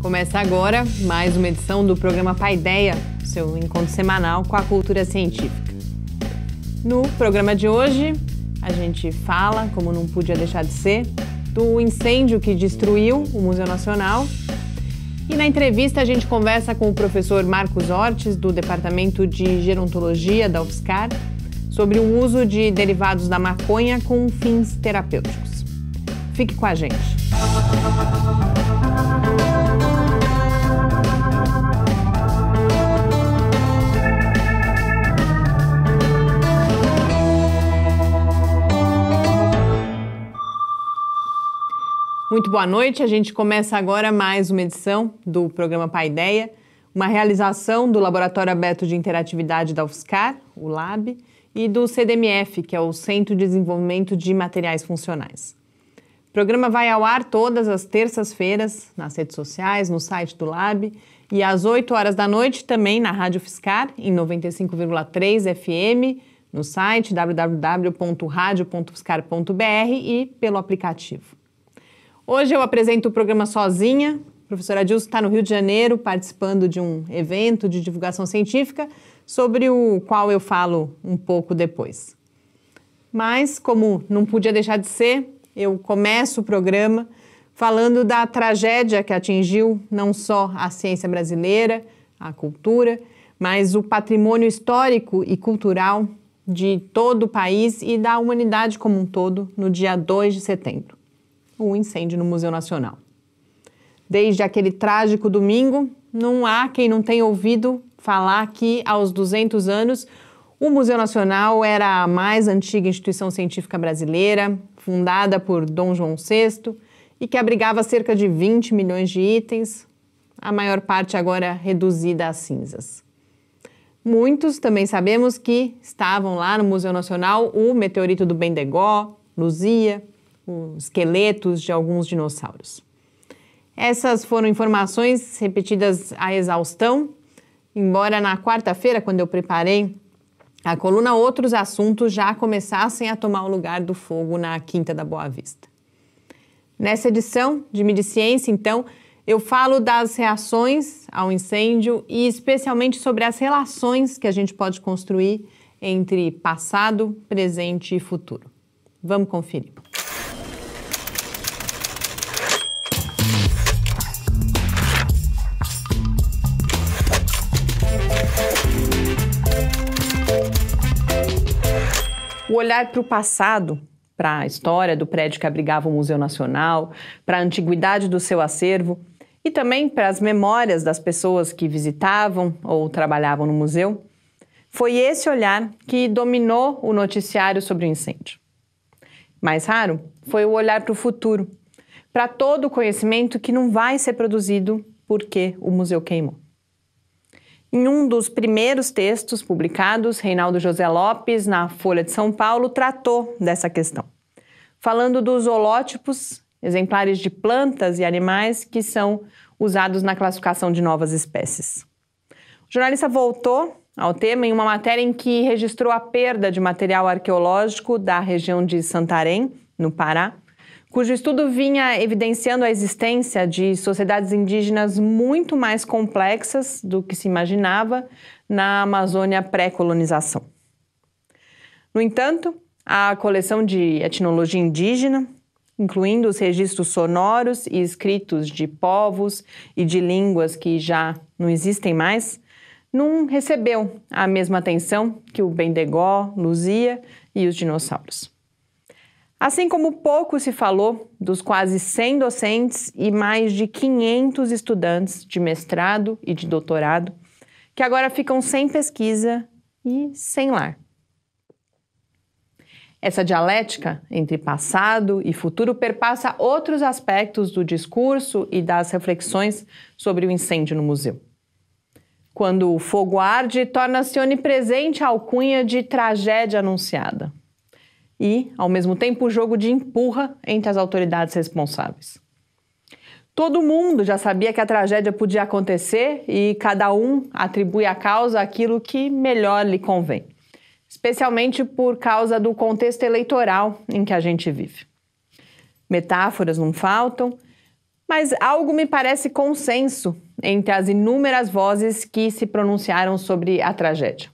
Começa agora mais uma edição do programa Paideia, seu encontro semanal com a cultura científica. No programa de hoje, a gente fala, como não podia deixar de ser, do incêndio que destruiu o Museu Nacional. E na entrevista a gente conversa com o professor Marcos Ortes, do Departamento de Gerontologia da UFSCar, sobre o uso de derivados da maconha com fins terapêuticos. Fique com a gente. Muito boa noite. A gente começa agora mais uma edição do programa Paideia, uma realização do Laboratório Aberto de Interatividade da UFSCar, o LAB, e do CDMF, que é o Centro de Desenvolvimento de Materiais Funcionais. O programa vai ao ar todas as terças-feiras nas redes sociais, no site do LAB e às 8 horas da noite também na Rádio Fiscar, em 95,3 FM, no site www.radio.fiscar.br e pelo aplicativo. Hoje eu apresento o programa sozinha. A professora Dilson está no Rio de Janeiro participando de um evento de divulgação científica sobre o qual eu falo um pouco depois. Mas, como não podia deixar de ser, eu começo o programa falando da tragédia que atingiu não só a ciência brasileira, a cultura, mas o patrimônio histórico e cultural de todo o país e da humanidade como um todo no dia 2 de setembro. Tipo um incêndio no Museu Nacional. Desde aquele trágico domingo, não há quem não tenha ouvido falar que, aos 200 anos, o Museu Nacional era a mais antiga instituição científica brasileira, fundada por Dom João VI e que abrigava cerca de 20 milhões de itens, a maior parte agora reduzida a cinzas. Muitos também sabemos que estavam lá no Museu Nacional o meteorito do Bendegó, Luzia, com esqueletos de alguns dinossauros. Essas foram informações repetidas à exaustão, embora na quarta-feira, quando eu preparei a coluna, outros assuntos já começassem a tomar o lugar do fogo na Quinta da Boa Vista. Nessa edição de Mediciência, então, eu falo das reações ao incêndio e especialmente sobre as relações que a gente pode construir entre passado, presente e futuro. Vamos conferir. olhar para o passado, para a história do prédio que abrigava o Museu Nacional, para a antiguidade do seu acervo e também para as memórias das pessoas que visitavam ou trabalhavam no museu, foi esse olhar que dominou o noticiário sobre o incêndio. Mais raro foi o olhar para o futuro, para todo o conhecimento que não vai ser produzido porque o museu queimou. Em um dos primeiros textos publicados, Reinaldo José Lopes, na Folha de São Paulo, tratou dessa questão, falando dos holótipos, exemplares de plantas e animais que são usados na classificação de novas espécies. O jornalista voltou ao tema em uma matéria em que registrou a perda de material arqueológico da região de Santarém, no Pará, cujo estudo vinha evidenciando a existência de sociedades indígenas muito mais complexas do que se imaginava na Amazônia pré-colonização. No entanto, a coleção de etnologia indígena, incluindo os registros sonoros e escritos de povos e de línguas que já não existem mais, não recebeu a mesma atenção que o Bendegó, Luzia e os dinossauros. Assim como pouco se falou dos quase 100 docentes e mais de 500 estudantes de mestrado e de doutorado que agora ficam sem pesquisa e sem lar. Essa dialética entre passado e futuro perpassa outros aspectos do discurso e das reflexões sobre o incêndio no museu. Quando o fogo arde, torna-se onipresente a alcunha de tragédia anunciada e, ao mesmo tempo, o jogo de empurra entre as autoridades responsáveis. Todo mundo já sabia que a tragédia podia acontecer e cada um atribui à causa aquilo que melhor lhe convém, especialmente por causa do contexto eleitoral em que a gente vive. Metáforas não faltam, mas algo me parece consenso entre as inúmeras vozes que se pronunciaram sobre a tragédia.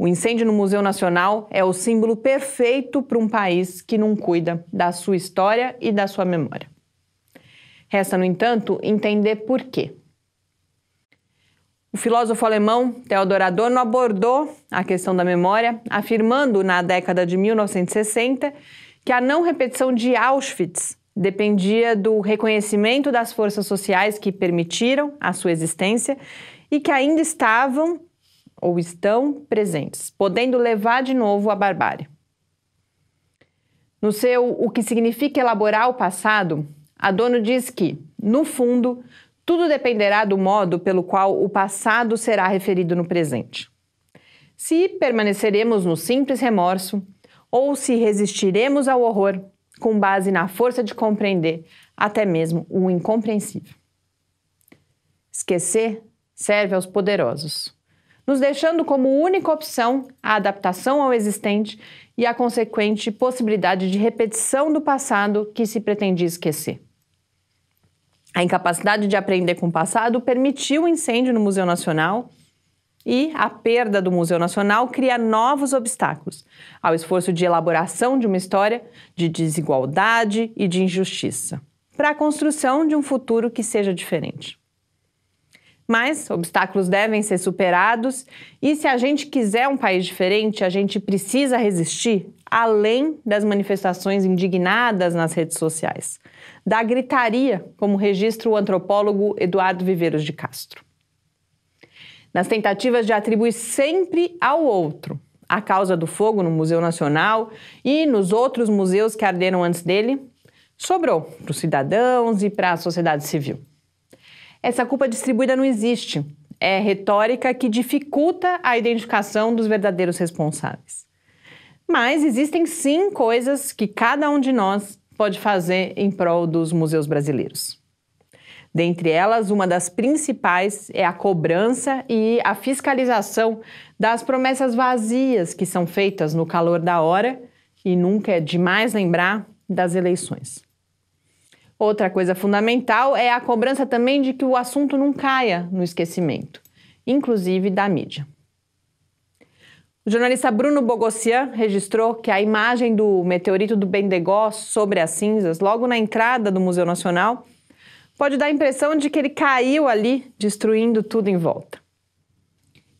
O incêndio no Museu Nacional é o símbolo perfeito para um país que não cuida da sua história e da sua memória. Resta, no entanto, entender por quê. O filósofo alemão Theodor Adorno abordou a questão da memória, afirmando na década de 1960 que a não repetição de Auschwitz dependia do reconhecimento das forças sociais que permitiram a sua existência e que ainda estavam ou estão presentes, podendo levar de novo à barbárie. No seu O que significa elaborar o passado, Adorno diz que, no fundo, tudo dependerá do modo pelo qual o passado será referido no presente. Se permaneceremos no simples remorso ou se resistiremos ao horror com base na força de compreender até mesmo o incompreensível. Esquecer serve aos poderosos nos deixando como única opção a adaptação ao existente e a consequente possibilidade de repetição do passado que se pretendia esquecer. A incapacidade de aprender com o passado permitiu o incêndio no Museu Nacional e a perda do Museu Nacional cria novos obstáculos ao esforço de elaboração de uma história de desigualdade e de injustiça, para a construção de um futuro que seja diferente. Mas obstáculos devem ser superados e se a gente quiser um país diferente, a gente precisa resistir além das manifestações indignadas nas redes sociais, da gritaria, como registra o antropólogo Eduardo Viveiros de Castro. Nas tentativas de atribuir sempre ao outro a causa do fogo no Museu Nacional e nos outros museus que arderam antes dele, sobrou para os cidadãos e para a sociedade civil. Essa culpa distribuída não existe. É retórica que dificulta a identificação dos verdadeiros responsáveis. Mas existem sim coisas que cada um de nós pode fazer em prol dos museus brasileiros. Dentre elas, uma das principais é a cobrança e a fiscalização das promessas vazias que são feitas no calor da hora e nunca é demais lembrar das eleições. Outra coisa fundamental é a cobrança também de que o assunto não caia no esquecimento, inclusive da mídia. O jornalista Bruno Bogossian registrou que a imagem do meteorito do Bendegó sobre as cinzas, logo na entrada do Museu Nacional, pode dar a impressão de que ele caiu ali, destruindo tudo em volta.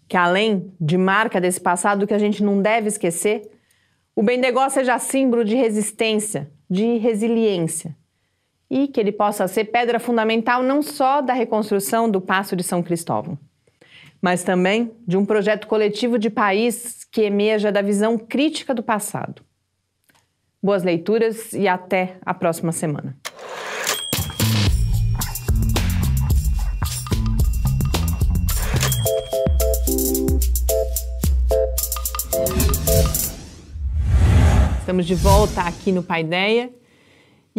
Que além de marca desse passado que a gente não deve esquecer, o Bendegó seja símbolo de resistência, de resiliência, e que ele possa ser pedra fundamental não só da reconstrução do Passo de São Cristóvão, mas também de um projeto coletivo de país que emerja da visão crítica do passado. Boas leituras e até a próxima semana. Estamos de volta aqui no Paideia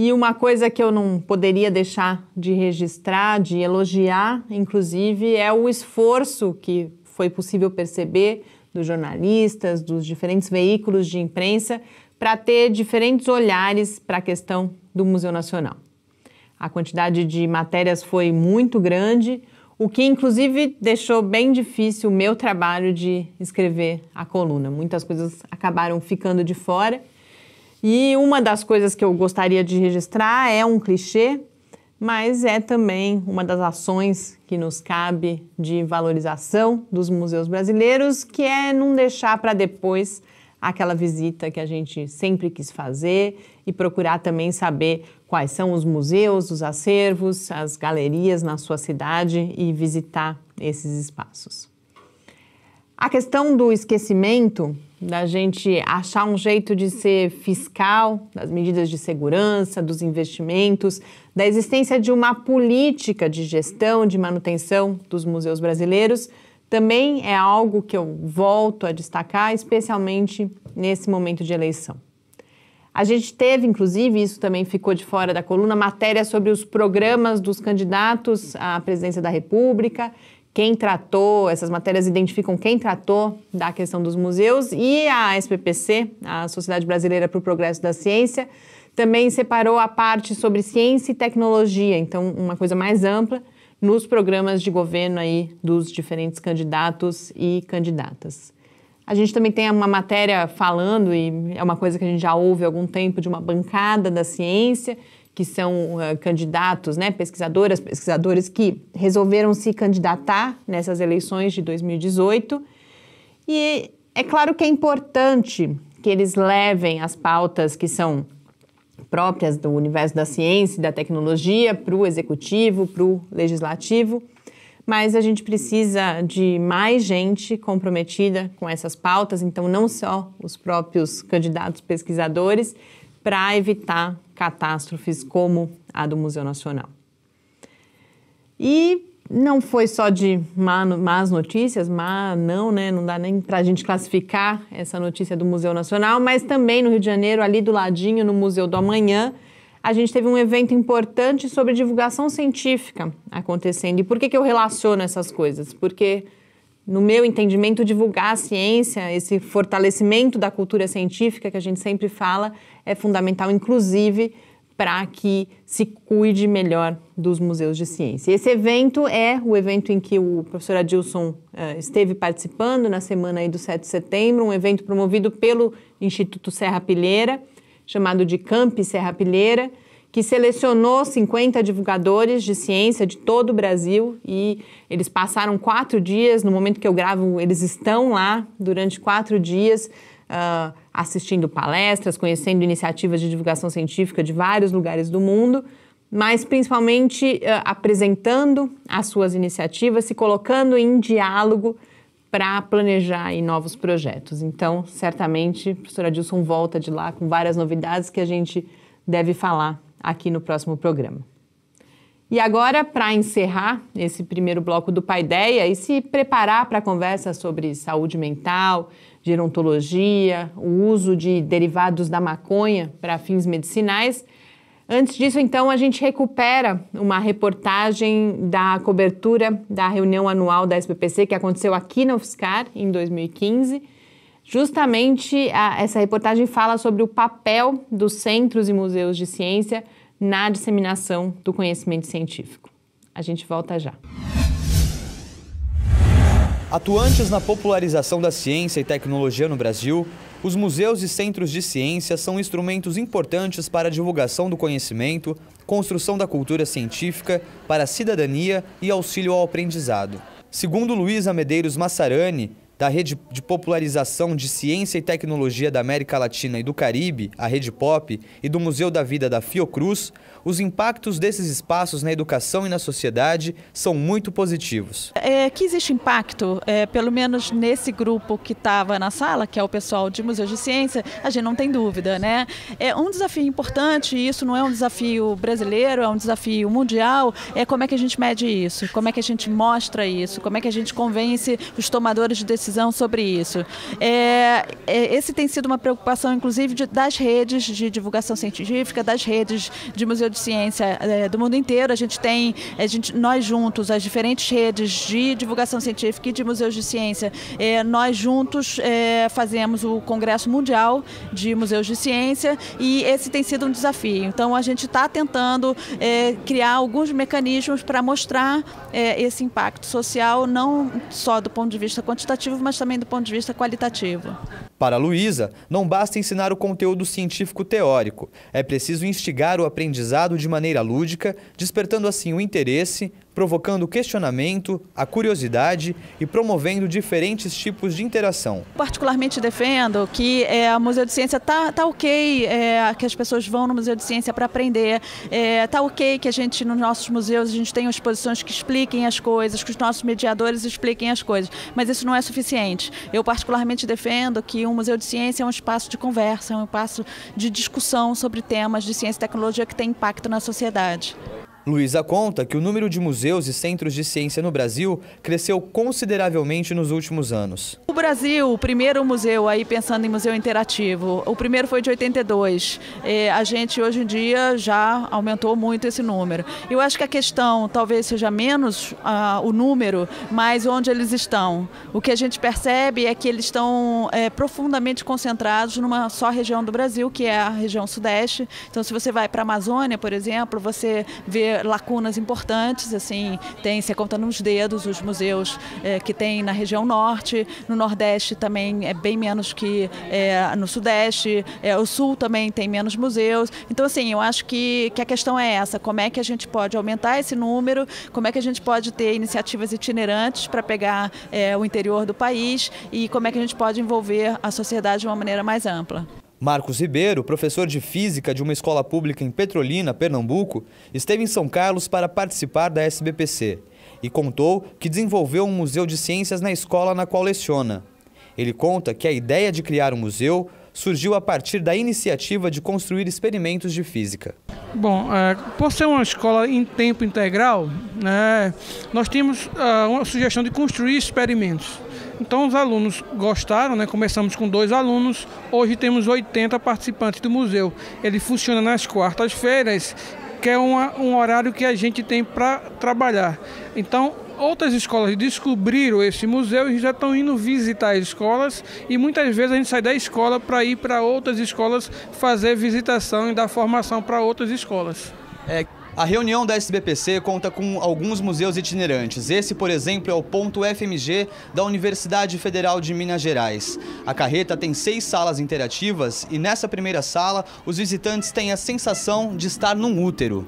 e uma coisa que eu não poderia deixar de registrar, de elogiar, inclusive, é o esforço que foi possível perceber dos jornalistas, dos diferentes veículos de imprensa, para ter diferentes olhares para a questão do Museu Nacional. A quantidade de matérias foi muito grande, o que inclusive deixou bem difícil o meu trabalho de escrever a coluna. Muitas coisas acabaram ficando de fora. E uma das coisas que eu gostaria de registrar é um clichê, mas é também uma das ações que nos cabe de valorização dos museus brasileiros, que é não deixar para depois aquela visita que a gente sempre quis fazer e procurar também saber quais são os museus, os acervos, as galerias na sua cidade e visitar esses espaços. A questão do esquecimento, da gente achar um jeito de ser fiscal, das medidas de segurança, dos investimentos, da existência de uma política de gestão, de manutenção dos museus brasileiros, também é algo que eu volto a destacar, especialmente nesse momento de eleição. A gente teve, inclusive, isso também ficou de fora da coluna, matéria sobre os programas dos candidatos à presidência da República quem tratou, essas matérias identificam quem tratou da questão dos museus e a SPPC, a Sociedade Brasileira para o Progresso da Ciência, também separou a parte sobre ciência e tecnologia, então uma coisa mais ampla nos programas de governo aí dos diferentes candidatos e candidatas. A gente também tem uma matéria falando, e é uma coisa que a gente já ouve há algum tempo, de uma bancada da ciência, que são uh, candidatos, né, pesquisadoras, pesquisadores que resolveram se candidatar nessas eleições de 2018. E é claro que é importante que eles levem as pautas que são próprias do universo da ciência e da tecnologia para o executivo, para o legislativo, mas a gente precisa de mais gente comprometida com essas pautas, então não só os próprios candidatos pesquisadores, para evitar catástrofes como a do Museu Nacional. E não foi só de má, más notícias, má não, né? Não dá nem para a gente classificar essa notícia do Museu Nacional, mas também no Rio de Janeiro, ali do ladinho, no Museu do Amanhã, a gente teve um evento importante sobre divulgação científica acontecendo. E por que, que eu relaciono essas coisas? Porque no meu entendimento, divulgar a ciência, esse fortalecimento da cultura científica que a gente sempre fala, é fundamental, inclusive, para que se cuide melhor dos museus de ciência. Esse evento é o evento em que o professor Adilson uh, esteve participando na semana do 7 de setembro, um evento promovido pelo Instituto Serra Pilheira, chamado de Camp Serra Pilheira, que selecionou 50 divulgadores de ciência de todo o Brasil e eles passaram quatro dias. No momento que eu gravo, eles estão lá durante quatro dias uh, assistindo palestras, conhecendo iniciativas de divulgação científica de vários lugares do mundo, mas principalmente uh, apresentando as suas iniciativas, se colocando em diálogo para planejar aí, novos projetos. Então, certamente, a professora Dilson volta de lá com várias novidades que a gente deve falar aqui no próximo programa. E agora, para encerrar esse primeiro bloco do Paideia e se preparar para a conversa sobre saúde mental, gerontologia, o uso de derivados da maconha para fins medicinais, antes disso, então, a gente recupera uma reportagem da cobertura da reunião anual da SBPC que aconteceu aqui na UFSCar em 2015 Justamente a, essa reportagem fala sobre o papel dos centros e museus de ciência na disseminação do conhecimento científico. A gente volta já. Atuantes na popularização da ciência e tecnologia no Brasil, os museus e centros de ciência são instrumentos importantes para a divulgação do conhecimento, construção da cultura científica, para a cidadania e auxílio ao aprendizado. Segundo Luísa Medeiros Massarani, da rede de popularização de ciência e tecnologia da América Latina e do Caribe, a Rede Pop, e do Museu da Vida da Fiocruz, os impactos desses espaços na educação e na sociedade são muito positivos. É que existe impacto, é, pelo menos nesse grupo que estava na sala, que é o pessoal de Museu de Ciência, a gente não tem dúvida, né? É um desafio importante, e isso não é um desafio brasileiro, é um desafio mundial, é como é que a gente mede isso, como é que a gente mostra isso, como é que a gente convence os tomadores de decisão sobre isso. É, é, esse tem sido uma preocupação, inclusive, de, das redes de divulgação científica, das redes de museu de ciência é, do mundo inteiro. A gente tem, a gente, nós juntos, as diferentes redes de divulgação científica e de museus de ciência, é, nós juntos é, fazemos o Congresso Mundial de Museus de Ciência e esse tem sido um desafio. Então a gente está tentando é, criar alguns mecanismos para mostrar é, esse impacto social, não só do ponto de vista quantitativo, mas também do ponto de vista qualitativo. Para Luísa, não basta ensinar o conteúdo científico teórico, é preciso instigar o aprendizado de maneira lúdica, despertando assim o interesse, provocando questionamento, a curiosidade e promovendo diferentes tipos de interação. Particularmente defendo que é, a Museu de Ciência tá, tá ok é, que as pessoas vão no Museu de Ciência para aprender, é, tá ok que a gente nos nossos museus a gente tem exposições que expliquem as coisas, que os nossos mediadores expliquem as coisas, mas isso não é suficiente. Eu particularmente defendo que um museu de ciência é um espaço de conversa, é um espaço de discussão sobre temas de ciência e tecnologia que tem impacto na sociedade. Luísa conta que o número de museus e centros de ciência no Brasil cresceu consideravelmente nos últimos anos. O Brasil, o primeiro museu, aí pensando em museu interativo, o primeiro foi de 82. É, a gente hoje em dia já aumentou muito esse número. Eu acho que a questão talvez seja menos ah, o número, mas onde eles estão. O que a gente percebe é que eles estão é, profundamente concentrados numa só região do Brasil, que é a região sudeste. Então, se você vai para a Amazônia, por exemplo, você vê lacunas importantes, assim, tem, você conta nos dedos, os museus é, que tem na região norte, no nordeste também é bem menos que eh, no sudeste, eh, o sul também tem menos museus. Então, assim, eu acho que, que a questão é essa, como é que a gente pode aumentar esse número, como é que a gente pode ter iniciativas itinerantes para pegar o interior do país e como é que a gente pode envolver a sociedade de uma maneira mais ampla. Marcos Ribeiro, professor de física de uma escola pública em Petrolina, Pernambuco, esteve em São Carlos para participar da SBPC e contou que desenvolveu um museu de ciências na escola na qual leciona. Ele conta que a ideia de criar um museu surgiu a partir da iniciativa de construir experimentos de física. Bom, é, por ser uma escola em tempo integral, né, nós temos é, ah, uma sugestão de construir experimentos. Então os alunos gostaram, né? começamos com dois alunos, hoje temos 80 participantes do museu. Ele funciona nas quartas-feiras, que é uma, um horário que a gente tem para trabalhar. Então outras escolas descobriram esse museu e já estão indo visitar as escolas e muitas vezes a gente sai da escola para ir para outras escolas fazer visitação e dar formação para outras escolas. É, a reunião da SBPC conta com alguns museus itinerantes. Esse, por exemplo, é o ponto FMG da Universidade Federal de Minas Gerais. A carreta tem seis salas interativas e nessa primeira sala os visitantes têm a sensação de estar num útero.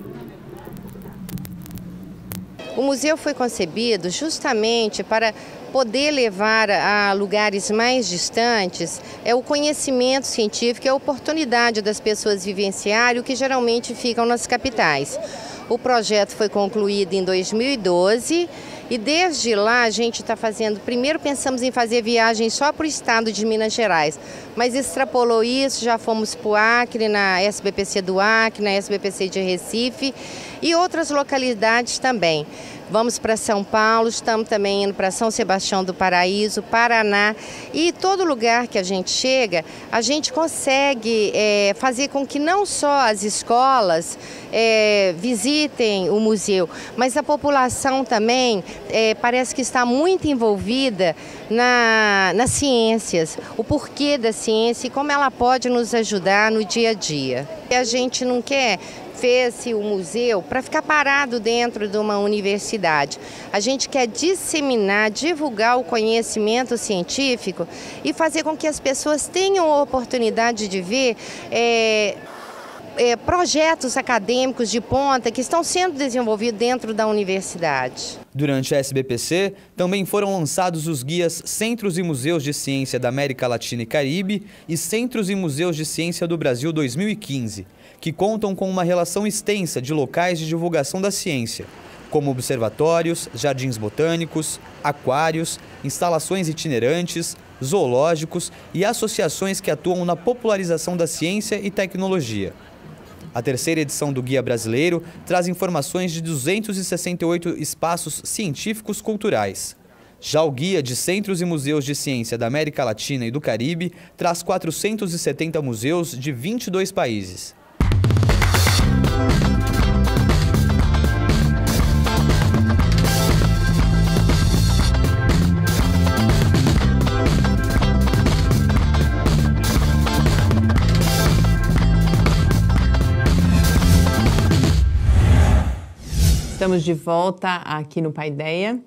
O museu foi concebido justamente para poder levar a lugares mais distantes é o conhecimento científico, é a oportunidade das pessoas vivenciarem o que geralmente ficam nas capitais. O projeto foi concluído em 2012 e desde lá a gente está fazendo. Primeiro pensamos em fazer viagem só para o estado de Minas Gerais, mas extrapolou isso, já fomos para o Acre, na SBPC do Acre, na SBPC de Recife e outras localidades também. Vamos para São Paulo, estamos também indo para São Sebastião do Paraíso, Paraná e todo lugar que a gente chega, a gente consegue é, fazer com que não só as escolas é, visitem o museu, mas a população também é, parece que está muito envolvida na, nas ciências, o porquê das ciência e como ela pode nos ajudar no dia a dia. E a gente não quer fez-se o museu para ficar parado dentro de uma universidade. A gente quer disseminar, divulgar o conhecimento científico e fazer com que as pessoas tenham a oportunidade de ver é, é, projetos acadêmicos de ponta que estão sendo desenvolvidos dentro da universidade. Durante a SBPC, também foram lançados os guias Centros e Museus de Ciência da América Latina e Caribe e Centros e Museus de Ciência do Brasil 2015, que contam com uma relação extensa de locais de divulgação da ciência, como observatórios, jardins botânicos, aquários, instalações itinerantes, zoológicos e associações que atuam na popularização da ciência e tecnologia. A terceira edição do Guia Brasileiro traz informações de 268 espaços científicos culturais. Já o Guia de Centros e Museus de Ciência da América Latina e do Caribe traz 470 museus de 22 países. Estamos de volta aqui no Paideia.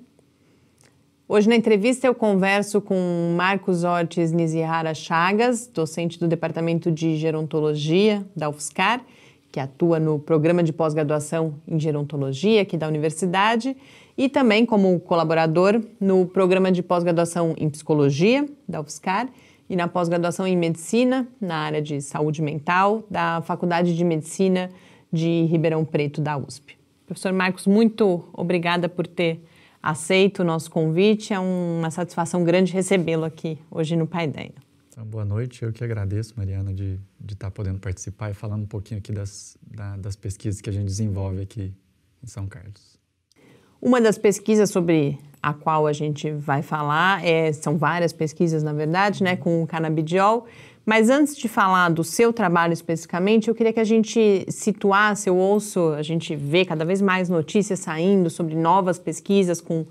Hoje na entrevista eu converso com Marcos Ortiz Nizihara Chagas, docente do Departamento de Gerontologia da UFSCar, que atua no Programa de Pós-Graduação em Gerontologia aqui da Universidade, e também como colaborador no Programa de Pós-Graduação em Psicologia da UFSCar e na Pós-Graduação em Medicina, na área de Saúde Mental, da Faculdade de Medicina de Ribeirão Preto da USP. Professor Marcos, muito obrigada por ter aceito o nosso convite. É uma satisfação grande recebê-lo aqui hoje no Pai Então, boa noite. Eu que agradeço, Mariana, de, de estar tá podendo participar e falando um pouquinho aqui das, da, das pesquisas que a gente desenvolve aqui em São Carlos. Uma das pesquisas sobre a qual a gente vai falar é, são várias pesquisas, na verdade, né, com o canabidiol. Mas antes de falar do seu trabalho especificamente, eu queria que a gente situasse, eu ouço, a gente vê cada vez mais notícias saindo sobre novas pesquisas com uh,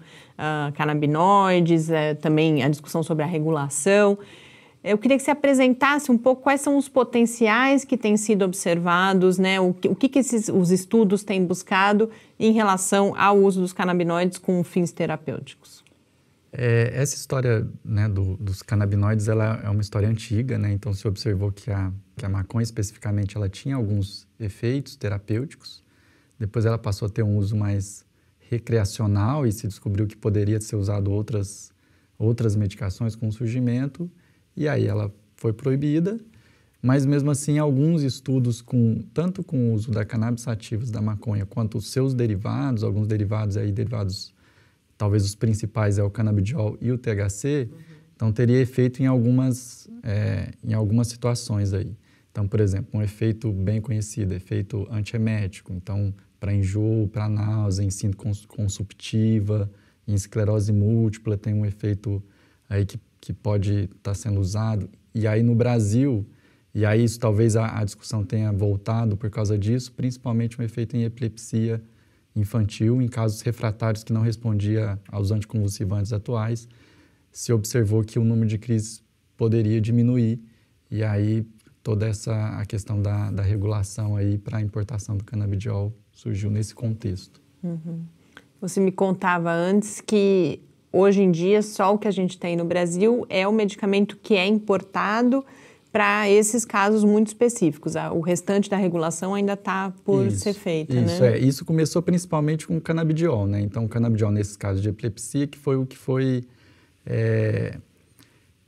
canabinoides, uh, também a discussão sobre a regulação. Eu queria que você apresentasse um pouco quais são os potenciais que têm sido observados, né? o que, o que, que esses, os estudos têm buscado em relação ao uso dos canabinoides com fins terapêuticos. É, essa história né, do, dos canabinoides ela é uma história antiga, né? então se observou que a, que a maconha especificamente ela tinha alguns efeitos terapêuticos, depois ela passou a ter um uso mais recreacional e se descobriu que poderia ser usado outras, outras medicações com surgimento, e aí ela foi proibida, mas mesmo assim alguns estudos com tanto com o uso da cannabis sativas da maconha quanto os seus derivados, alguns derivados aí derivados talvez os principais é o canabidiol e o THC, uhum. então teria efeito em algumas, é, em algumas situações aí. Então, por exemplo, um efeito bem conhecido, efeito antiemético, então para enjoo, para náusea, em síndrome consumptiva, em esclerose múltipla tem um efeito aí que, que pode estar tá sendo usado. E aí no Brasil, e aí isso talvez a, a discussão tenha voltado por causa disso, principalmente um efeito em epilepsia infantil, em casos refratários que não respondia aos anticonvulsivantes atuais, se observou que o número de crises poderia diminuir e aí toda essa a questão da, da regulação aí para a importação do canabidiol surgiu nesse contexto. Uhum. Você me contava antes que hoje em dia só o que a gente tem no Brasil é o medicamento que é importado para esses casos muito específicos. O restante da regulação ainda está por isso, ser feita, isso, né? É. Isso começou principalmente com o canabidiol, né? Então, o canabidiol, nesses casos de epilepsia, que foi o que foi... É,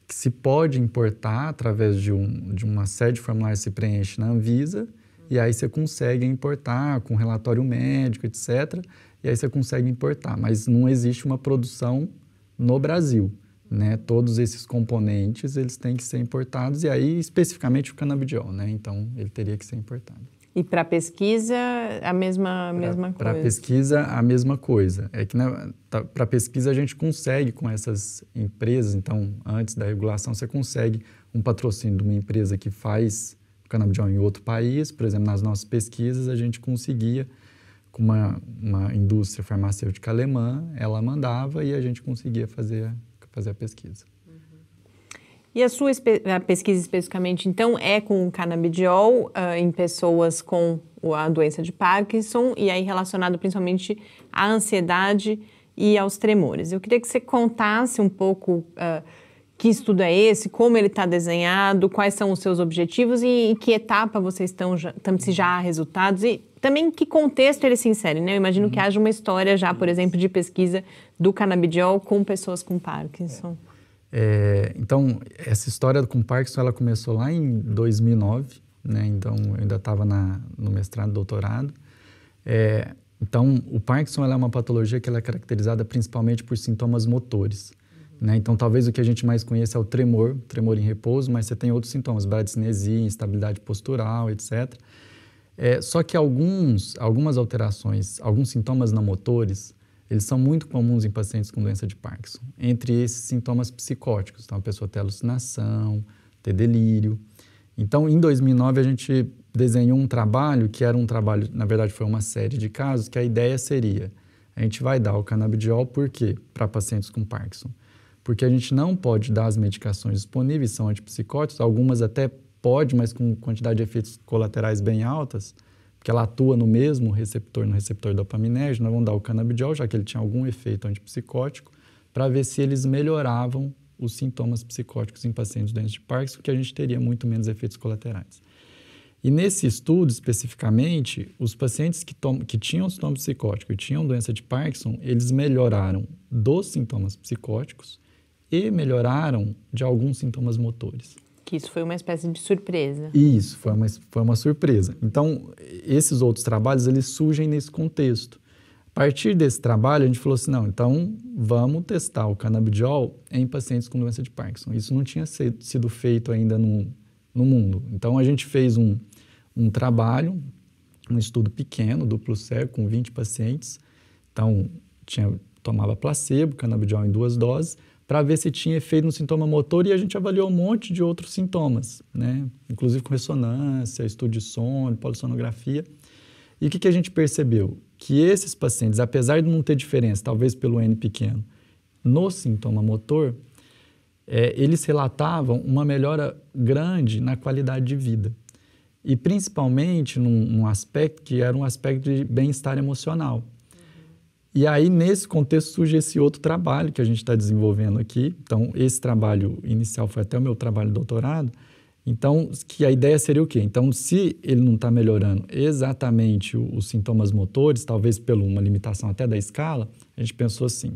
que se pode importar através de, um, de uma série de formulários que se preenche na Anvisa, e aí você consegue importar com relatório médico, etc., e aí você consegue importar, mas não existe uma produção no Brasil. Né? Todos esses componentes eles têm que ser importados e aí especificamente o canabidiol, né? Então ele teria que ser importado. E para pesquisa a mesma mesma coisa. Para pesquisa a mesma coisa. É que né, tá, para pesquisa a gente consegue com essas empresas, então antes da regulação você consegue um patrocínio de uma empresa que faz canabidiol em outro país, por exemplo, nas nossas pesquisas a gente conseguia com uma, uma indústria farmacêutica alemã, ela mandava e a gente conseguia fazer fazer a pesquisa. E a sua a pesquisa especificamente, então, é com o canabidiol uh, ah, em pessoas com a doença de Parkinson e aí relacionado principalmente à ansiedade e aos tremores. Eu queria que você contasse um pouco uh, que estudo é esse, como ele está desenhado, quais são os seus objetivos e em que etapa vocês estão, já, se já há resultados e também que contexto ele se insere, né? Eu imagino que uhum. haja uma história já, por exemplo, de pesquisa do canabidiol com pessoas com Parkinson? É, é, então, essa história com Parkinson, ela começou lá em 2009, né? Então, eu ainda estava no mestrado, doutorado. É, então, o Parkinson é uma patologia que é caracterizada principalmente por sintomas motores. Né? Então, talvez o que a gente mais conheça é o tremor, tremor em repouso, mas você tem outros sintomas, bradicinesia, instabilidade postural, etc. É, só que alguns, algumas alterações, alguns sintomas não motores, eles são muito comuns em pacientes com doença de Parkinson. Entre esses sintomas psicóticos, então a pessoa tem alucinação, ter delírio. Então, em 2009 a gente desenhou um trabalho que era um trabalho, na verdade foi uma série de casos, que a ideia seria, a gente vai dar o canabidiol por quê? Para pacientes com Parkinson. Porque a gente não pode dar as medicações disponíveis, são antipsicóticos, algumas até pode, mas com quantidade de efeitos colaterais bem altas que ela atua no mesmo receptor, no receptor dopaminérgico, nós vamos dar o canabidiol, já que ele tinha algum efeito antipsicótico, para ver se eles melhoravam os sintomas psicóticos em pacientes doentes de Parkinson, que a gente teria muito menos efeitos colaterais. E nesse estudo, especificamente, os pacientes que, que tinham sintoma psicótico e tinham doença de Parkinson, eles melhoraram dos sintomas psicóticos e melhoraram de alguns sintomas motores. Que isso foi uma espécie de surpresa. Isso, foi uma, foi uma surpresa. Então, esses outros trabalhos, eles surgem nesse contexto. A partir desse trabalho, a gente falou assim, não, então vamos testar o canabidiol em pacientes com doença de Parkinson. Isso não tinha sido, feito ainda no, no mundo. Então, a gente fez um, um trabalho, um estudo pequeno, duplo cego, com 20 pacientes. Então, tinha, tomava placebo, canabidiol em duas doses, para ver se tinha efeito no sintoma motor e a gente avaliou um monte de outros sintomas, né? Inclusive com ressonância, estudo de sono, polissonografia. E o que, que a gente percebeu? Que esses pacientes, apesar de não ter diferença, talvez pelo N pequeno, no sintoma motor, é, eles relatavam uma melhora grande na qualidade de vida. E principalmente num, num aspecto que era um aspecto de bem-estar emocional. E aí, nesse contexto, surge esse outro trabalho que a gente está desenvolvendo aqui. Então, esse trabalho inicial foi até o meu trabalho de doutorado. Então, que a ideia seria o quê? Então, se ele não está melhorando exatamente os sintomas motores, talvez por uma limitação até da escala, a gente pensou assim.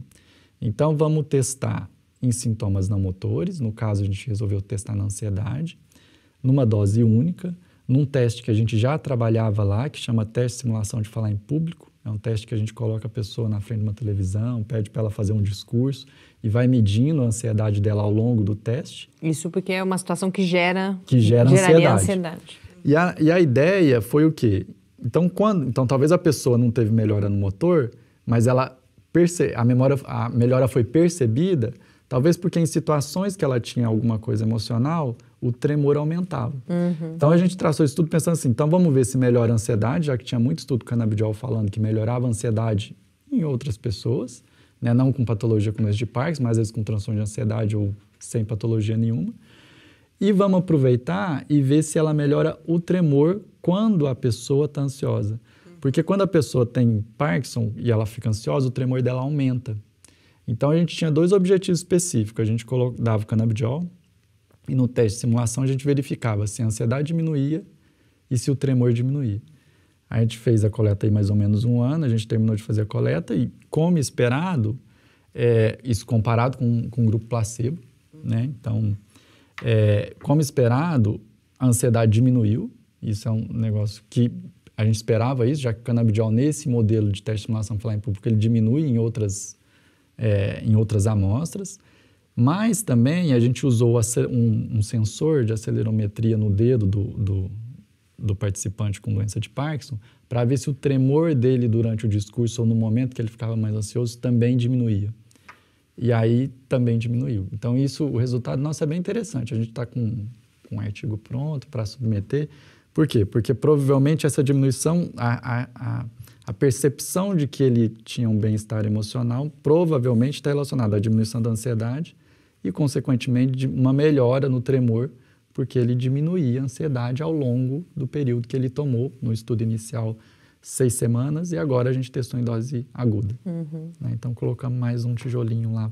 Então, vamos testar em sintomas não motores. No caso, a gente resolveu testar na ansiedade, numa dose única, num teste que a gente já trabalhava lá, que chama teste de simulação de falar em público é um teste que a gente coloca a pessoa na frente de uma televisão, pede para ela fazer um discurso e vai medindo a ansiedade dela ao longo do teste. Isso porque é uma situação que gera que gera ansiedade. ansiedade. E a, e a ideia foi o quê? Então, quando, então, talvez a pessoa não teve melhora no motor, mas ela perce, a, memória, a melhora foi percebida, talvez porque em situações que ela tinha alguma coisa emocional, o tremor aumentava. Uhum. Então a gente traçou isso tudo pensando assim, então vamos ver se melhora a ansiedade, já que tinha muito estudo canabidiol falando que melhorava a ansiedade em outras pessoas, né? não com patologia como esse de Parkinson, mas às vezes com transtorno de ansiedade ou sem patologia nenhuma. E vamos aproveitar e ver se ela melhora o tremor quando a pessoa está ansiosa. Porque quando a pessoa tem Parkinson e ela fica ansiosa, o tremor dela aumenta. Então a gente tinha dois objetivos específicos. A gente dava o canabidiol, e no teste de simulação a gente verificava se a ansiedade diminuía e se o tremor diminuía. A gente fez a coleta aí mais ou menos um ano, a gente terminou de fazer a coleta e, como esperado, é, isso comparado com, com o grupo placebo, né? Então, é, como esperado, a ansiedade diminuiu. Isso é um negócio que a gente esperava isso, já que o canabidiol, nesse modelo de teste de simulação falar em público, ele diminui em outras, é, em outras amostras. Mas também a gente usou um, um sensor de acelerometria no dedo do, do, do participante com doença de Parkinson para ver se o tremor dele durante o discurso ou no momento que ele ficava mais ansioso também diminuía. E aí também diminuiu. Então, isso, o resultado nosso é bem interessante. A gente está com, com um artigo pronto para submeter. Por quê? Porque provavelmente essa diminuição, a, a, a percepção de que ele tinha um bem-estar emocional, provavelmente está relacionada à diminuição da ansiedade e, consequentemente, uma melhora no tremor, porque ele diminuía a ansiedade ao longo do período que ele tomou no estudo inicial seis semanas e agora a gente testou em dose aguda. Uhum. Né? Então colocamos mais um tijolinho lá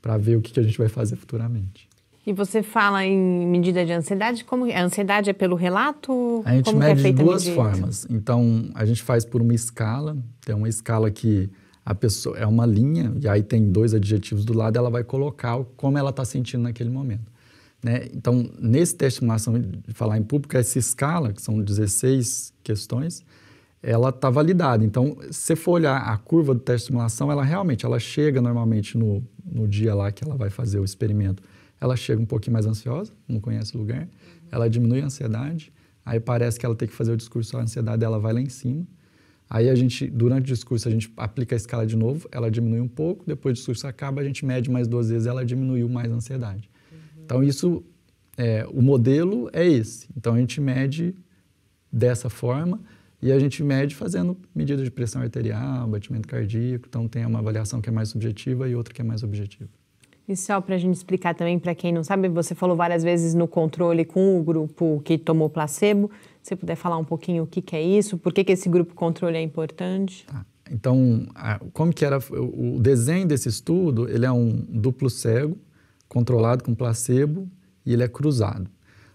para ver o que, que a gente vai fazer futuramente. E você fala em medida de ansiedade, como a ansiedade é pelo relato? A gente como é mede é de duas formas. Então a gente faz por uma escala, tem uma escala que a pessoa é uma linha e aí tem dois adjetivos do lado, ela vai colocar como ela está sentindo naquele momento. Né? Então, nesse teste de formação de falar em público, essa escala, que são 16 questões, ela está validada. Então, se for olhar a curva do teste de simulação, ela realmente ela chega normalmente no, no dia lá que ela vai fazer o experimento, ela chega um pouquinho mais ansiosa, não conhece o lugar, ela diminui a ansiedade, aí parece que ela tem que fazer o discurso, a ansiedade dela vai lá em cima, Aí a gente, durante o discurso, a gente aplica a escala de novo, ela diminui um pouco, depois o discurso acaba, a gente mede mais duas vezes, ela diminuiu mais a ansiedade. Uhum. Então, isso, é, o modelo é esse. Então, a gente mede dessa forma e a gente mede fazendo medidas de pressão arterial, batimento cardíaco. Então, tem uma avaliação que é mais subjetiva e outra que é mais objetiva. E só para a gente explicar também para quem não sabe, você falou várias vezes no controle com o grupo que tomou placebo você puder falar um pouquinho o que, que é isso, por que, que esse grupo controle é importante? Tá. Então, como que era o desenho desse estudo? Ele é um duplo cego, controlado com placebo e ele é cruzado.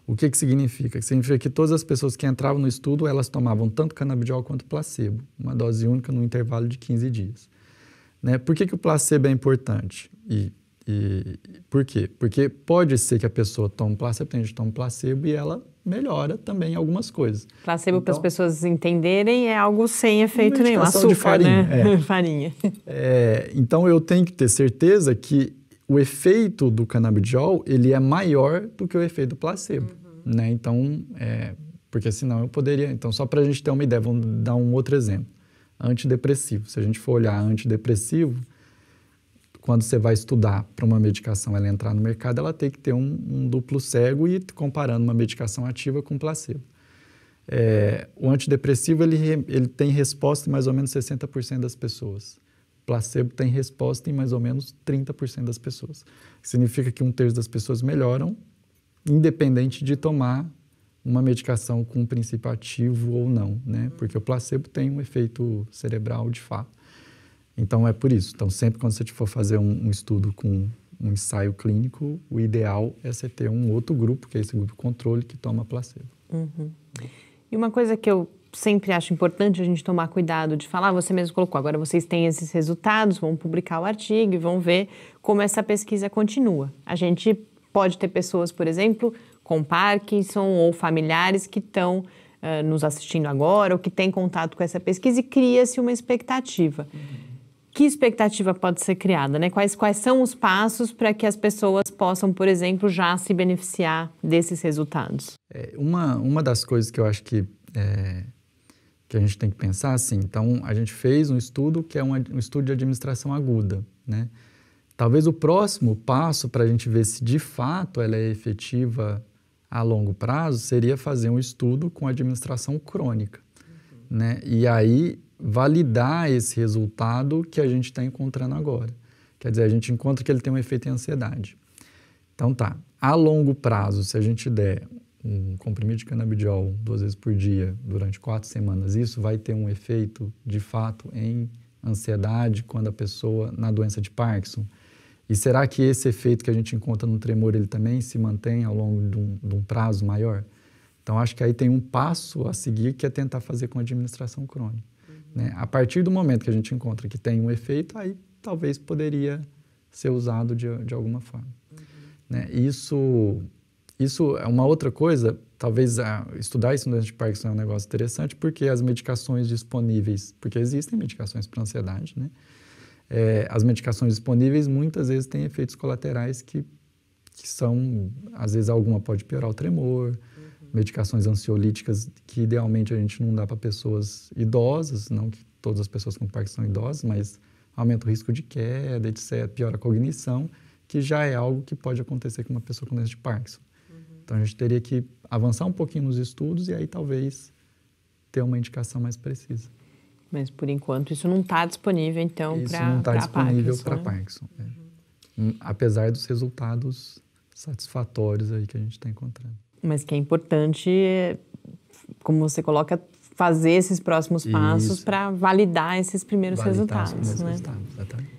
O que que significa? Significa que todas as pessoas que entravam no estudo, elas tomavam tanto canabidiol quanto placebo, uma dose única no intervalo de 15 dias. Né? Por que, que o placebo é importante? E, e por quê? Porque pode ser que a pessoa tome placebo, tem gente que toma placebo e ela melhora também algumas coisas. Placebo, então, para as pessoas entenderem, é algo sem efeito nenhum. Açúcar, de né? farinha. Né? É. farinha. É, então, eu tenho que ter certeza que o efeito do canabidiol, ele é maior do que o efeito do placebo, uhum. né? Então, é, porque senão eu poderia... Então, só para a gente ter uma ideia, vamos dar um outro exemplo. Antidepressivo. Se a gente for olhar antidepressivo, quando você vai estudar para uma medicação ela entrar no mercado, ela tem que ter um, um duplo cego e comparando uma medicação ativa com placebo. É, o antidepressivo ele, ele tem resposta em mais ou menos 60% das pessoas. O placebo tem resposta em mais ou menos 30% das pessoas. Significa que um terço das pessoas melhoram, independente de tomar uma medicação com um princípio ativo ou não, né? Porque o placebo tem um efeito cerebral de fato. Então é por isso. Então sempre quando você for fazer um, um estudo com um ensaio clínico, o ideal é você ter um outro grupo, que é esse grupo controle, que toma placebo. Uhum. E uma coisa que eu sempre acho importante a gente tomar cuidado de falar, você mesmo colocou, agora vocês têm esses resultados, vão publicar o artigo e vão ver como essa pesquisa continua. A gente pode ter pessoas, por exemplo, com Parkinson ou familiares que estão uh, eh, nos assistindo agora ou que têm contato com essa pesquisa e cria-se uma expectativa. Uhum que expectativa pode ser criada? Né? Quais, quais são os passos para que as pessoas possam, por exemplo, já se beneficiar desses resultados? É, uma, uma das coisas que eu acho que, é, que a gente tem que pensar, assim, então a gente fez um estudo que é um, um estudo de administração aguda, né? Talvez o próximo passo para a gente ver se de fato ela é efetiva a longo prazo seria fazer um estudo com administração crônica, né? E aí validar esse resultado que a gente está encontrando agora. Quer dizer, a gente encontra que ele tem um efeito em ansiedade. Então tá, a longo prazo, se a gente der um comprimido de canabidiol duas vezes por dia durante quatro semanas, isso vai ter um efeito de fato em ansiedade quando a pessoa na doença de Parkinson. E será que esse efeito que a gente encontra no tremor ele também se mantém ao longo de um, de um prazo maior? Então acho que aí tem um passo a seguir que é tentar fazer com a administração crônica. Né? A partir do momento que a gente encontra que tem um efeito, aí talvez poderia ser usado de, de alguma forma. Uhum. Né? Isso, isso é uma outra coisa, talvez ah, estudar isso no doença de Parkinson é um negócio interessante, porque as medicações disponíveis, porque existem medicações para ansiedade, né? É, as medicações disponíveis muitas vezes têm efeitos colaterais que, que são, às vezes alguma pode piorar o tremor, medicações ansiolíticas que idealmente a gente não dá para pessoas idosas, não que todas as pessoas com Parkinson são idosas, mas aumenta o risco de queda, etc., piora a cognição, que já é algo que pode acontecer com uma pessoa com doença de Parkinson. Uhum. Então a gente teria que avançar um pouquinho nos estudos e aí talvez ter uma indicação mais precisa. Mas por enquanto isso não está disponível então para Isso não está disponível para né? Parkinson. É. Uhum. Hum, apesar dos resultados satisfatórios aí que a gente está encontrando mas que é importante, como você coloca, fazer esses próximos passos para validar esses primeiros validar resultados. Primeiros né? resultados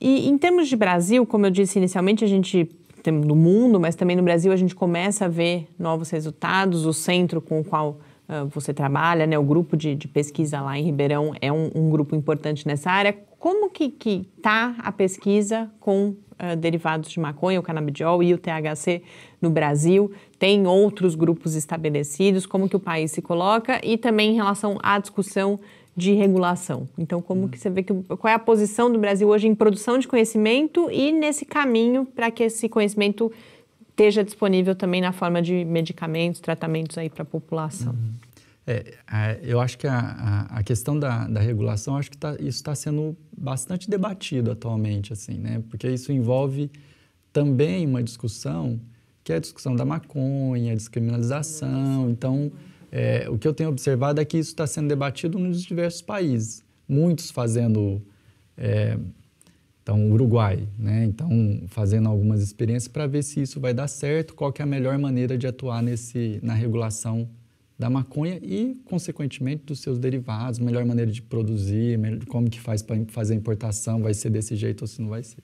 e em termos de Brasil, como eu disse inicialmente, a gente tem no mundo, mas também no Brasil a gente começa a ver novos resultados. O centro com o qual uh, você trabalha, né, o grupo de, de, pesquisa lá em Ribeirão é um, um, grupo importante nessa área. Como que que tá a pesquisa com uh, derivados de maconha, o canabidiol e o THC no Brasil, tem outros grupos estabelecidos, como que o país se coloca e também em relação à discussão de regulação. Então, como hum. que você vê que, qual é a posição do Brasil hoje em produção de conhecimento e nesse caminho para que esse conhecimento esteja disponível também na forma de medicamentos, tratamentos aí para a população? Uhum. É, eu acho que a, a, questão da, da regulação, acho que tá, isso está sendo bastante debatido atualmente, assim, né? Porque isso envolve também uma discussão que é a discussão da maconha, a descriminalização. Então, é, o que eu tenho observado é que isso está sendo debatido nos diversos países, muitos fazendo. É, então, Uruguai, né? Então, fazendo algumas experiências para ver se isso vai dar certo, qual que é a melhor maneira de atuar nesse, na regulação da maconha e, consequentemente, dos seus derivados, melhor maneira de produzir, como que faz para fazer a importação, vai ser desse jeito ou se não vai ser.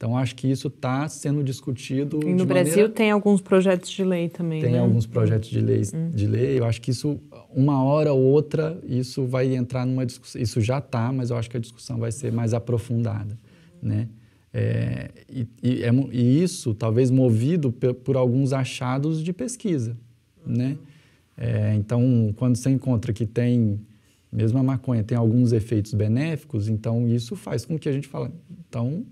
Então, acho que isso está sendo discutido. E no Brasil maneira... tem alguns projetos de lei também. Tem né? alguns projetos de lei, hum. de lei. Eu acho que isso, uma hora ou outra, isso vai entrar numa discussão. Isso já está, mas eu acho que a discussão vai ser mais aprofundada. Né? É, e, e, é e, isso, talvez, movido por, por alguns achados de pesquisa. Uhum. Né? É, então, quando você encontra que tem, mesmo a maconha, tem alguns efeitos benéficos, então isso faz com que a gente fale, então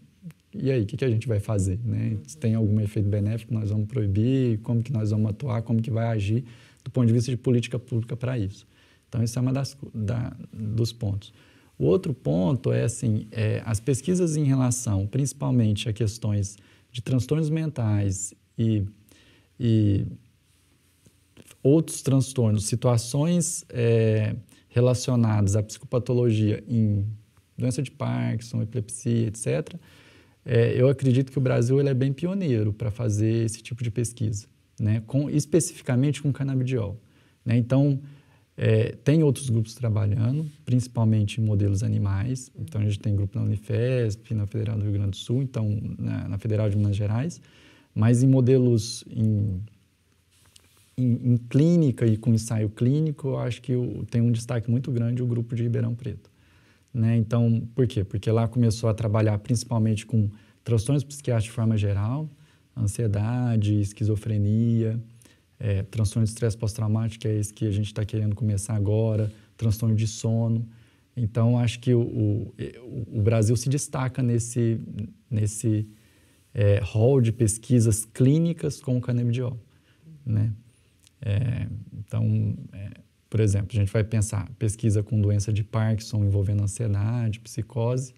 e aí, o que, que, a gente vai fazer? Né? Uhum. Se tem algum efeito benéfico, nós vamos proibir, como que nós vamos atuar, como que vai agir do ponto de vista de política pública para isso. Então, esse é um da, dos pontos. O outro ponto é, assim, é, as pesquisas em relação, principalmente, a questões de transtornos mentais e, e outros transtornos, situações é, relacionadas à psicopatologia em doença de Parkinson, epilepsia, etc., é, eu acredito que o Brasil ele é bem pioneiro para fazer esse tipo de pesquisa, né? com, especificamente com canabidiol. Né? Então, é, tem outros grupos trabalhando, principalmente em modelos animais. Então, a gente tem grupo na Unifesp, na Federal do Rio Grande do Sul, então na, na Federal de Minas Gerais, mas em modelos em, em, em, clínica e com ensaio clínico, eu acho que eu, tem um destaque muito grande o grupo de Ribeirão Preto. Né? Então, por quê? Porque lá começou a trabalhar principalmente com transtornos psiquiátricos de forma geral, ansiedade, esquizofrenia, é, transtorno de estresse pós-traumático, que é esse que a gente está querendo começar agora, transtorno de sono. Então, acho que o, o, o Brasil se destaca nesse, nesse é, hall de pesquisas clínicas com o canabidiol, né? É, então, é, por exemplo, a gente vai pensar pesquisa com doença de Parkinson envolvendo ansiedade, psicose.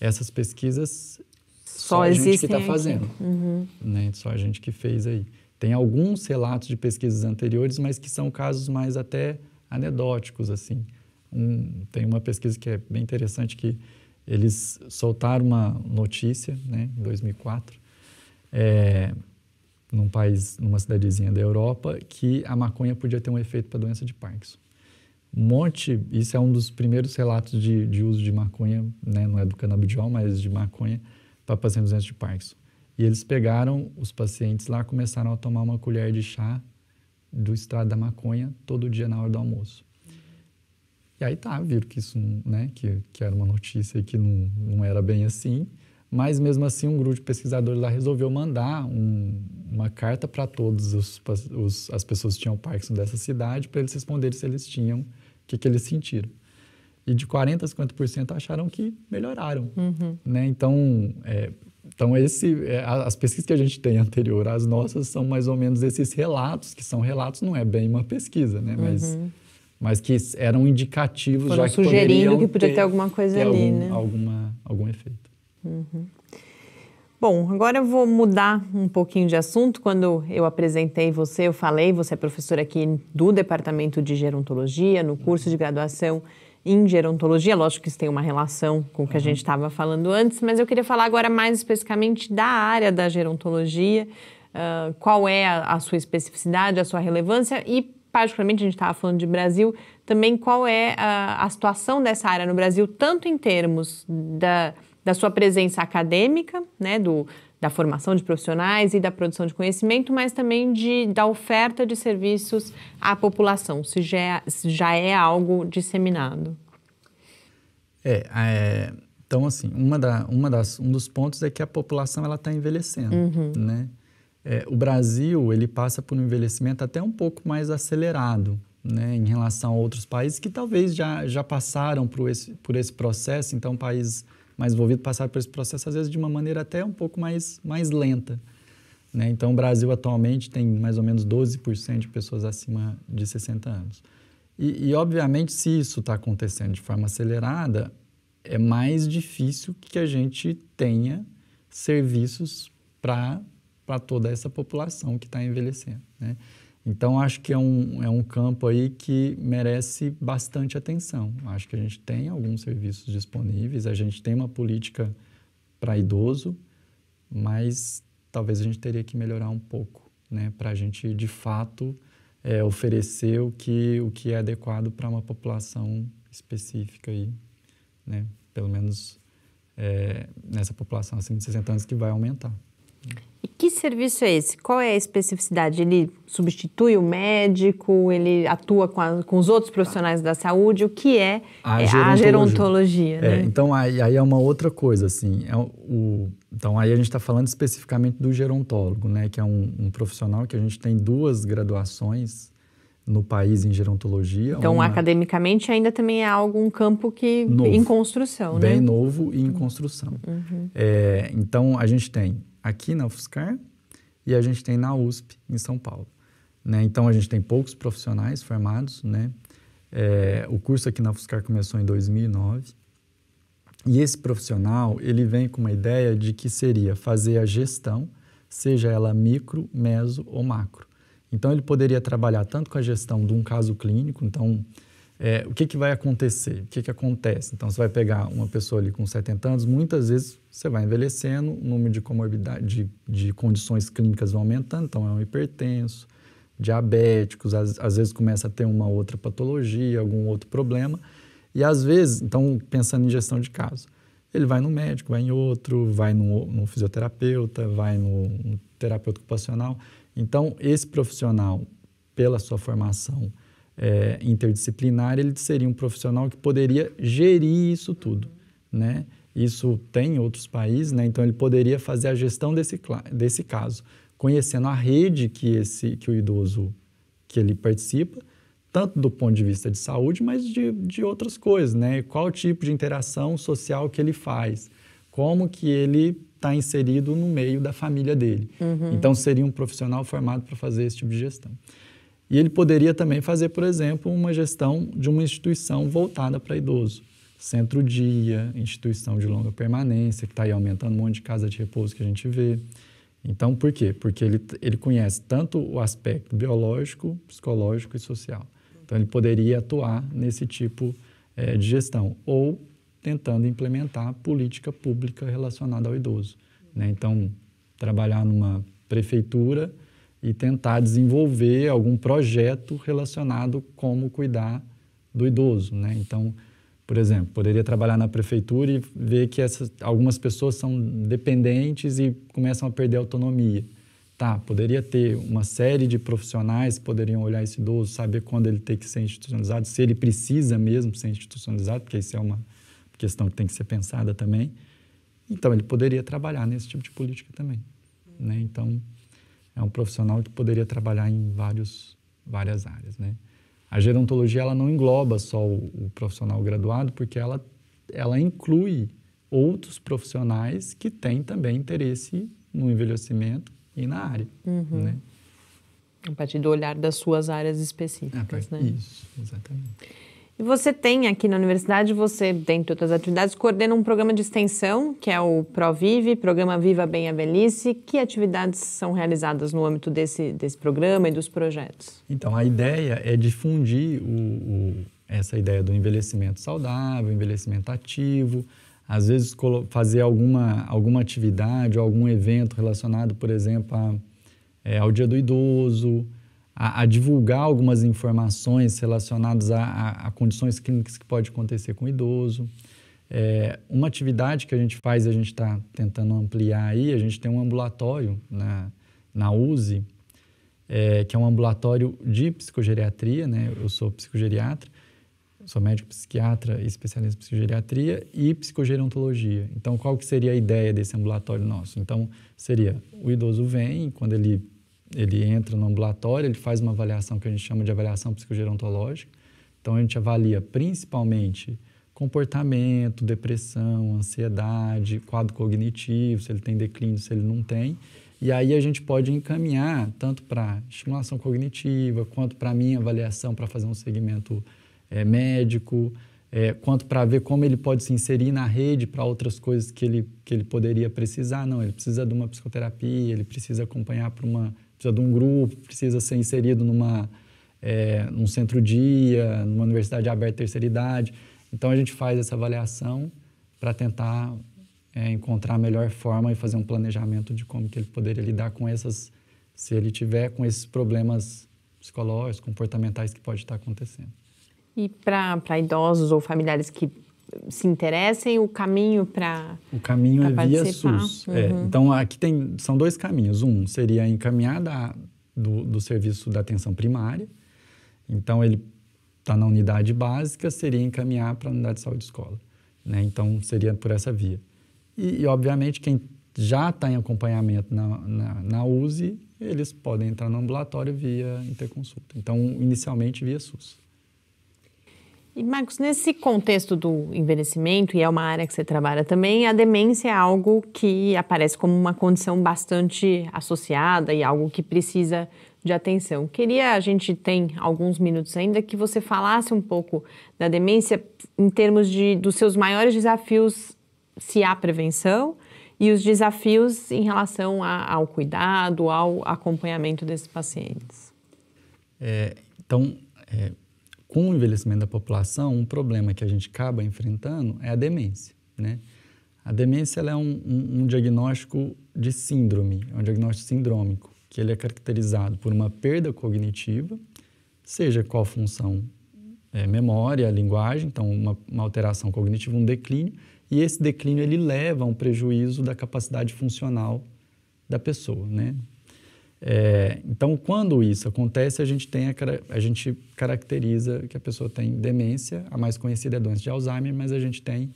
Essas pesquisas só, só a gente que está fazendo, uhum. né? Só a gente que fez aí. Tem alguns relatos de pesquisas anteriores, mas que são casos mais até anedóticos, assim. Um, tem uma pesquisa que é bem interessante que eles soltaram uma notícia, né, em 2004, é, num país, numa cidadezinha da Europa, que a maconha podia ter um efeito para doença de Parkinson. Um monte, isso é um dos primeiros relatos de, de uso de maconha, né, não é do canabidiol, mas de maconha para pacientes doentes de Parkinson. E eles pegaram os pacientes lá, começaram a tomar uma colher de chá do extrato da maconha todo dia na hora do almoço. E aí tá, viram que isso, né, que, que era uma notícia que não, não era bem assim. Mas mesmo assim, um grupo de pesquisadores lá resolveu mandar um, uma carta para todas as pessoas que tinham Parkinson dessa cidade para eles responderem se eles tinham, o que, que eles sentiram. E de 40% a 50% acharam que melhoraram. Uhum. Né? Então, é, então esse, é, as pesquisas que a gente tem anterior às nossas são mais ou menos esses relatos, que são relatos, não é bem uma pesquisa, né? mas, uhum. mas que eram indicativos Foram já que sugerindo que podia ter, ter alguma coisa ter ali. Algum, né? alguma, algum efeito. Uhum. Bom, agora eu vou mudar um pouquinho de assunto. Quando eu apresentei você, eu falei, você é professora aqui do Departamento de Gerontologia, no curso de graduação em gerontologia. Lógico que isso tem uma relação com o que a gente estava uhum. falando antes, mas eu queria falar agora mais especificamente da área da gerontologia, uh, qual é a, a sua especificidade, a sua relevância e particularmente a gente estava falando de Brasil, também qual é a, a, situação dessa área no Brasil, tanto em termos da, da sua presença acadêmica, né, do, da formação de profissionais e da produção de conhecimento, mas também de, da oferta de serviços à população, se já é, se já é algo disseminado. É, é, então, assim, uma da, uma das, um dos pontos é que a população ela está envelhecendo, uhum. né? É, o Brasil ele passa por um envelhecimento até um pouco mais acelerado, né, em relação a outros países que talvez já, já passaram por esse, por esse processo, então países mais envolvido passar por esse processo, às vezes de uma maneira até um pouco mais, mais lenta. Né? Então, o Brasil atualmente tem mais ou menos 12% de pessoas acima de 60 anos. E, e obviamente, se isso está acontecendo de forma acelerada, é mais difícil que a gente tenha serviços para toda essa população que está envelhecendo. Né? Então, acho que é um, é um campo aí que merece bastante atenção. Acho que a gente tem alguns serviços disponíveis, a gente tem uma política para idoso, mas talvez a gente teria que melhorar um pouco, né? Para a gente, de fato, é, oferecer o que, o que é adequado para uma população específica aí, né? Pelo menos é, nessa população acima de 60 anos que vai aumentar. E que serviço é esse? Qual é a especificidade? Ele substitui o médico? Ele atua com, a, com os outros profissionais da saúde? O que é a é, gerontologia? A gerontologia é, né? é, então, aí, aí, é uma outra coisa, assim. É o, então, aí a gente está falando especificamente do gerontólogo, né? Que é um, um, profissional que a gente tem duas graduações no país em gerontologia. Então, uma, academicamente, ainda também é algo, um campo que... Novo, em construção, bem né? Bem novo e em construção. Uhum. É, então, a gente tem aqui na UFSCar e a gente tem na USP, em São Paulo. Né? Então, a gente tem poucos profissionais formados. Né? É, o curso aqui na UFSCar começou em 2009. E esse profissional, ele vem com uma ideia de que seria fazer a gestão, seja ela micro, meso ou macro. Então, ele poderia trabalhar tanto com a gestão de um caso clínico, então é, o que, que vai acontecer? O que, que acontece? Então, você vai pegar uma pessoa ali com 70 anos, muitas vezes você vai envelhecendo, o número de comorbidade, de, de condições clínicas vai aumentando, então é um hipertenso, diabéticos, às, às vezes começa a ter uma outra patologia, algum outro problema, e às vezes, então, pensando em gestão de caso, ele vai no médico, vai em outro, vai no, no fisioterapeuta, vai no, no terapeuta ocupacional. Então, esse profissional, pela sua formação, é, interdisciplinar, ele seria um profissional que poderia gerir isso tudo, né? Isso tem em outros países, né? Então ele poderia fazer a gestão desse, desse caso, conhecendo a rede que esse que o idoso que ele participa, tanto do ponto de vista de saúde, mas de, de outras coisas, né? Qual tipo de interação social que ele faz, como que ele está inserido no meio da família dele. Uhum. Então seria um profissional formado para fazer esse tipo de gestão. E ele poderia também fazer, por exemplo, uma gestão de uma instituição voltada para idoso. Centro-dia, instituição de longa permanência, que está aí aumentando um monte de casa de repouso que a gente vê. Então, por quê? Porque ele, ele conhece tanto o aspecto biológico, psicológico e social. Então, ele poderia atuar nesse tipo é, de gestão. Ou tentando implementar política pública relacionada ao idoso. Né? Então, trabalhar numa prefeitura e tentar desenvolver algum projeto relacionado como cuidar do idoso, né? Então, por exemplo, poderia trabalhar na prefeitura e ver que essas, algumas pessoas são dependentes e começam a perder a autonomia. Tá, poderia ter uma série de profissionais que poderiam olhar esse idoso, saber quando ele tem que ser institucionalizado, se ele precisa mesmo ser institucionalizado, porque isso é uma questão que tem que ser pensada também. Então, ele poderia trabalhar nesse tipo de política também. Né? Então, é um profissional que poderia trabalhar em vários, várias áreas, né? A gerontologia ela não engloba só o, o profissional graduado, porque ela, ela inclui outros profissionais que têm também interesse no envelhecimento e na área, uhum. né? A partir do olhar das suas áreas específicas, é, né? Isso, exatamente. E você tem aqui na universidade, você, dentre outras atividades, coordena um programa de extensão, que é o ProVive, Programa Viva Bem a Velhice. Que atividades são realizadas no âmbito desse, desse programa e dos projetos? Então, a ideia é difundir o, o, essa ideia do envelhecimento saudável, envelhecimento ativo, às vezes fazer alguma, alguma atividade, algum evento relacionado, por exemplo, a, é, ao dia do idoso, a, a divulgar algumas informações relacionadas a, a, a, condições clínicas que pode acontecer com o idoso. É, uma atividade que a gente faz, a gente está tentando ampliar aí, a gente tem um ambulatório na, na USE, é, que é um ambulatório de psicogeriatria, né? Eu sou psicogeriatra, sou médico psiquiatra e especialista em psicogeriatria e psicogerontologia. Então, qual que seria a ideia desse ambulatório nosso? Então, seria o idoso vem, quando ele ele entra no ambulatório, ele faz uma avaliação que a gente chama de avaliação psicogerontológica. Então, a gente avalia principalmente comportamento, depressão, ansiedade, quadro cognitivo, se ele tem declínio, se ele não tem. E aí a gente pode encaminhar tanto para estimulação cognitiva, quanto para a minha avaliação para fazer um segmento é, médico, é, quanto para ver como ele pode se inserir na rede para outras coisas que ele, que ele poderia precisar. Não, ele precisa de uma psicoterapia, ele precisa acompanhar para uma precisa de um grupo, precisa ser inserido numa, é, num centro-dia, numa universidade aberta terceira idade. Então, a gente faz essa avaliação para tentar é, encontrar a melhor forma e fazer um planejamento de como que ele poderia lidar com essas, se ele tiver com esses problemas psicológicos, comportamentais que pode estar acontecendo. E para idosos ou familiares que se interessem, o caminho para O caminho é via SUS. É, uhum. É, então, aqui tem, são dois caminhos. Um seria encaminhar do, do serviço da atenção primária. Então, ele está na unidade básica, seria encaminhar para a unidade de saúde escola. Né? Então, seria por essa via. E, e obviamente, quem já está em acompanhamento na, na, na USE, eles podem entrar no ambulatório via interconsulta. Então, inicialmente via SUS. E, Marcos, nesse contexto do envelhecimento, e é uma área que você trabalha também, a demência é algo que aparece como uma condição bastante associada e algo que precisa de atenção. Queria, a gente tem alguns minutos ainda, que você falasse um pouco da demência em termos de, dos seus maiores desafios, se há prevenção, e os desafios em relação a, ao cuidado, ao acompanhamento desses pacientes. É, então, é com o envelhecimento da população, um problema que a gente acaba enfrentando é a demência. Né? A demência é um, um, um, diagnóstico de síndrome, é um diagnóstico sindrômico, que ele é caracterizado por uma perda cognitiva, seja qual função, é, memória, linguagem, então uma, uma alteração cognitiva, um declínio, e esse declínio ele leva a um prejuízo da capacidade funcional da pessoa, né? É, então, quando isso acontece, a gente, tem a, a, gente caracteriza que a pessoa tem demência, a mais conhecida é a doença de Alzheimer, mas a gente tem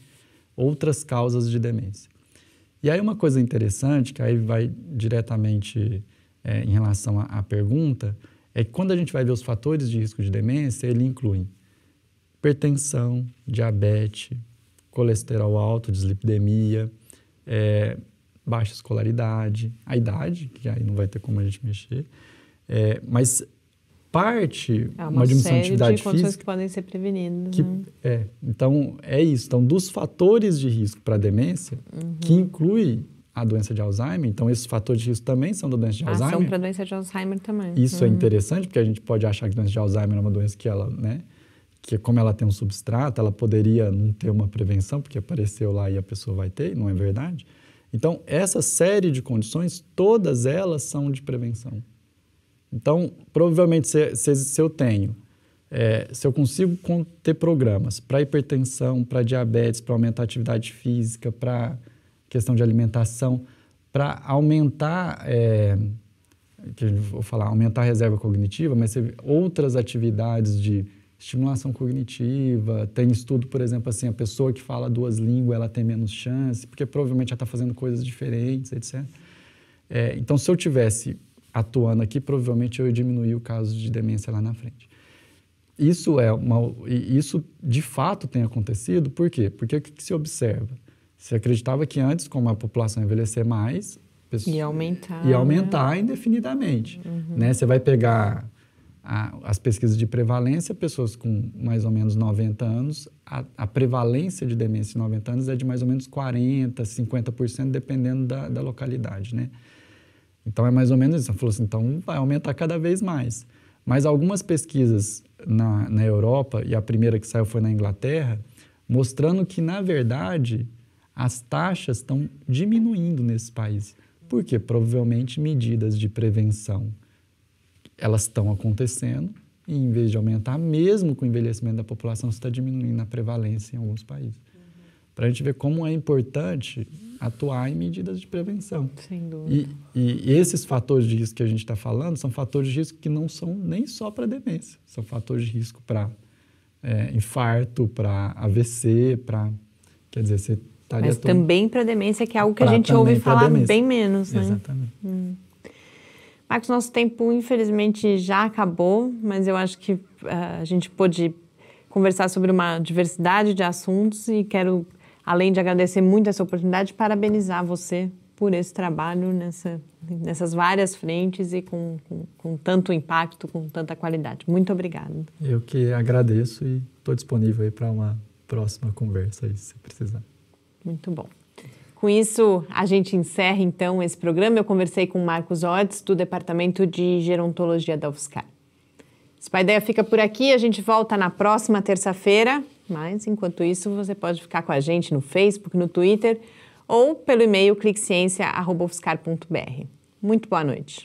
outras causas de demência. E aí uma coisa interessante, que aí vai diretamente é, em relação à, à pergunta, é que quando a gente vai ver os fatores de risco de demência, ele inclui hipertensão, diabetes, colesterol alto, dislipidemia, é, baixa escolaridade, a idade, que aí não vai ter como a gente mexer, é, mas parte é uma, uma diminuição de atividade de física que podem ser prevenidas. Que, né? é, então é isso. Então dos fatores de risco para demência, uhum. que inclui a doença de Alzheimer, então esses fatores de risco também são da doença de ah, Alzheimer. São para doença de Alzheimer também. Isso é uhum. é interessante porque a gente pode achar que a doença de Alzheimer é uma doença que ela, né, que como ela tem um substrato, ela poderia não ter uma prevenção porque apareceu lá e a pessoa vai ter, não é verdade? Então, essa série de condições, todas elas são de prevenção. Então, provavelmente, se, se, se eu tenho, é, se eu consigo ter programas para hipertensão, para diabetes, para aumentar a atividade física, para questão de alimentação, para aumentar, é, que vou falar, aumentar a reserva cognitiva, mas outras atividades de estimulação cognitiva. Tem estudo, por exemplo, assim, a pessoa que fala duas línguas, ela tem menos chance, porque provavelmente ela está fazendo coisas diferentes, etc. É, então, se eu tivesse atuando aqui, provavelmente eu ia diminuir o caso de demência lá na frente. Isso é uma, isso de fato tem acontecido, por quê? Porque o que se observa? Se acreditava que antes, como a população envelhecer mais, pessoa, e aumentar, e né? aumentar né? indefinidamente, uhum. né? Você vai pegar a, as pesquisas de prevalência, pessoas com mais ou menos 90 anos, a, a, prevalência de demência em 90 anos é de mais ou menos 40%, 50%, dependendo da, da localidade, né? Então é mais ou menos isso. Ela falou assim, então vai aumentar cada vez mais. Mas algumas pesquisas na, na Europa, e a primeira que saiu foi na Inglaterra, mostrando que, na verdade, as taxas estão diminuindo nesses países. Por quê? Provavelmente medidas de prevenção elas estão acontecendo e, em vez de aumentar, mesmo com o envelhecimento da população, está diminuindo a prevalência em alguns países. Uhum. Para a gente ver como é importante atuar em medidas de prevenção. Sem dúvida. E, e esses fatores de risco que a gente está falando são fatores de risco que não são nem só para demência, são fatores de risco para é, infarto, para AVC, para. Quer dizer, você estaria. Mas todo... também para demência, que é algo que pra, a gente ouve falar bem menos, né? Exatamente. Hum. Marcos, ah, nosso tempo infelizmente já acabou, mas eu acho que uh, a gente pôde conversar sobre uma diversidade de assuntos e quero, além de agradecer muito essa oportunidade, parabenizar você por esse trabalho nessa, nessas várias frentes e com, com, com tanto impacto, com tanta qualidade. Muito obrigado. Eu que agradeço e estou disponível aí para uma próxima conversa aí, se precisar. Muito bom. Com isso, a gente encerra então esse programa. Eu conversei com Marcos Odes, do Departamento de Gerontologia da UFSCar. ideia fica por aqui, a gente volta na próxima terça-feira, mas enquanto isso você pode ficar com a gente no Facebook, no Twitter ou pelo e-mail cliqueciência.ufscar.br. Muito boa noite.